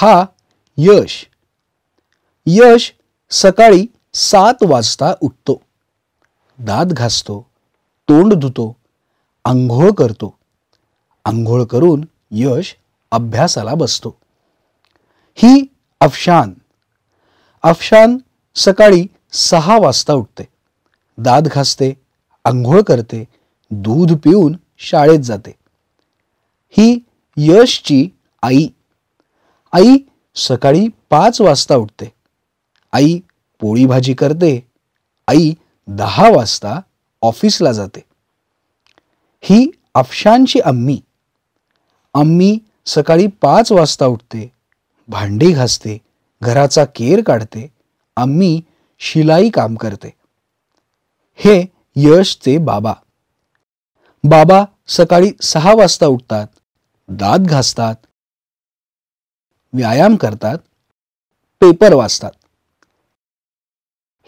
हा यश यश सकाळी सात वाजता उठतो दात घासतो तोंड धुतो आंघोळ करतो आंघोळ करून यश अभ्यासाला बसतो ही अफशान अफशान सकाळी सहा वाजता उठते दात घासते आंघोळ करते दूध पिऊन शाळेत जाते ही यशची आई आई सकाळी पाच वाजता उठते आई पोळी भाजी करते आई दहा वाजता ऑफिसला जाते ही अफशांची अम्मी अम्मी सकाळी पाच वाजता उठते भांडी घासते घराचा केर काढते आम्ही शिलाई काम करते हे यशचे बाबा बाबा सकाळी सहा वाजता उठतात दात घासतात व्यायाम करतात पेपर वाचतात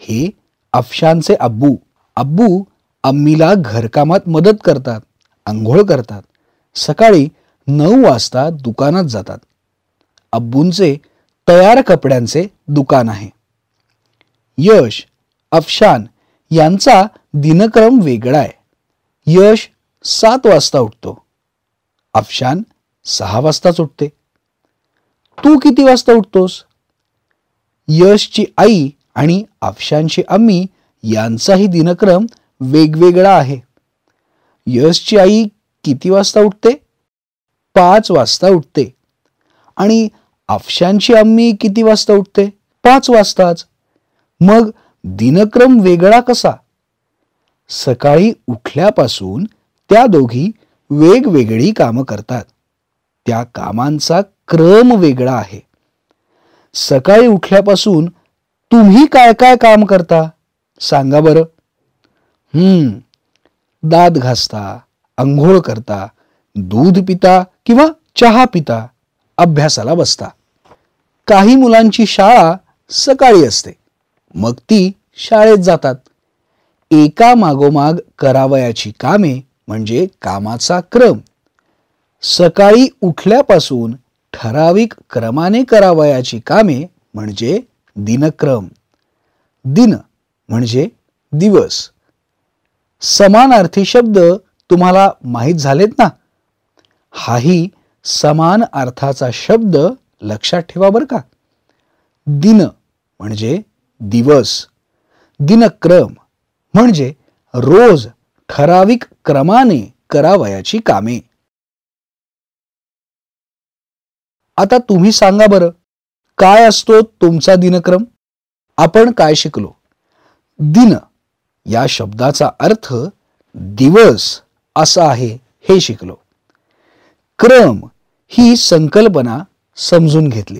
हे अफशानचे अब्बू अब्बू अम्मीला घरकामात मदत करतात आंघोळ करतात सकाळी नऊ वाजता दुकानात जातात अब्बूंचे तयार कपड्यांचे दुकान आहे यश अफशान यांचा दिनक्रम वेगळा आहे यश सात वाजता उठतो अफशान सहा वाजताच उठते तू किती वाजता उठतोस यशची आई आणि आफशांची आम्ही यांचाही दिनक्रम वेगवेगळा आहे यशची आई किती वाजता उठते पाच वाजता उठते आणि अफशांची आम्ही किती वाजता उठते पाच वाजताच मग दिनक्रम वेगळा कसा सकाळी उठल्यापासून त्या दोघी वेगवेगळी कामं करतात त्या कामांचा क्रम वेगळा आहे सकाळी उठल्यापासून तुम्ही काय काय काम करता सांगा बरं हम्म दात घासता अंघोळ करता दूध पिता किंवा चहा पिता अभ्यासाला बसता काही मुलांची शाळा सकाळी असते मग ती शाळेत जातात एका मागोमाग करावयाची कामे म्हणजे कामाचा क्रम सकाळी उठल्यापासून ठराविक क्रमाने करावयाची कामे म्हणजे दिनक्रम दिन म्हणजे दिवस समानार्थी शब्द तुम्हाला माहीत झालेत ना हाही समान अर्थाचा शब्द लक्षात ठेवा बरं का दिन म्हणजे दिवस दिनक्रम म्हणजे रोज ठराविक क्रमाने करावयाची कामे आता तुम्ही सांगा बरं काय असतो तुमचा दिनक्रम आपण काय शिकलो दिन या शब्दाचा अर्थ दिवस असा आहे हे शिकलो क्रम ही संकल्पना समजून घेतली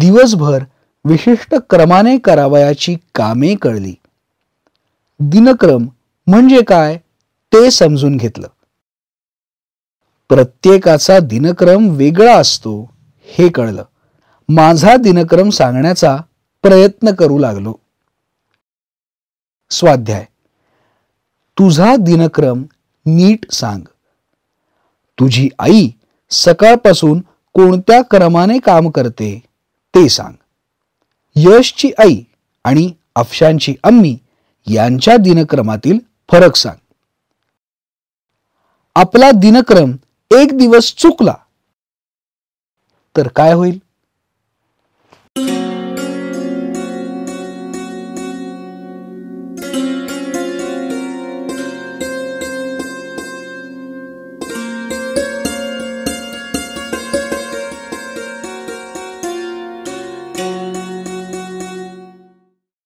दिवसभर विशिष्ट क्रमाने करावयाची कामे कळली दिनक्रम म्हणजे काय ते समजून घेतलं प्रत्येकाचा दिनक्रम वेगळा असतो हे कळलं माझा दिनक्रम सांगण्याचा प्रयत्न करू लागलो स्वाध्याय तुझा दिनक्रम नीट सांग तुझी आई सकाळपासून कोणत्या क्रमाने काम करते ते सांग यशची आई आणि अफशांची अम्मी यांच्या दिनक्रमातील फरक सांग आपला दिनक्रम एक दिवस चुकला तर काय होईल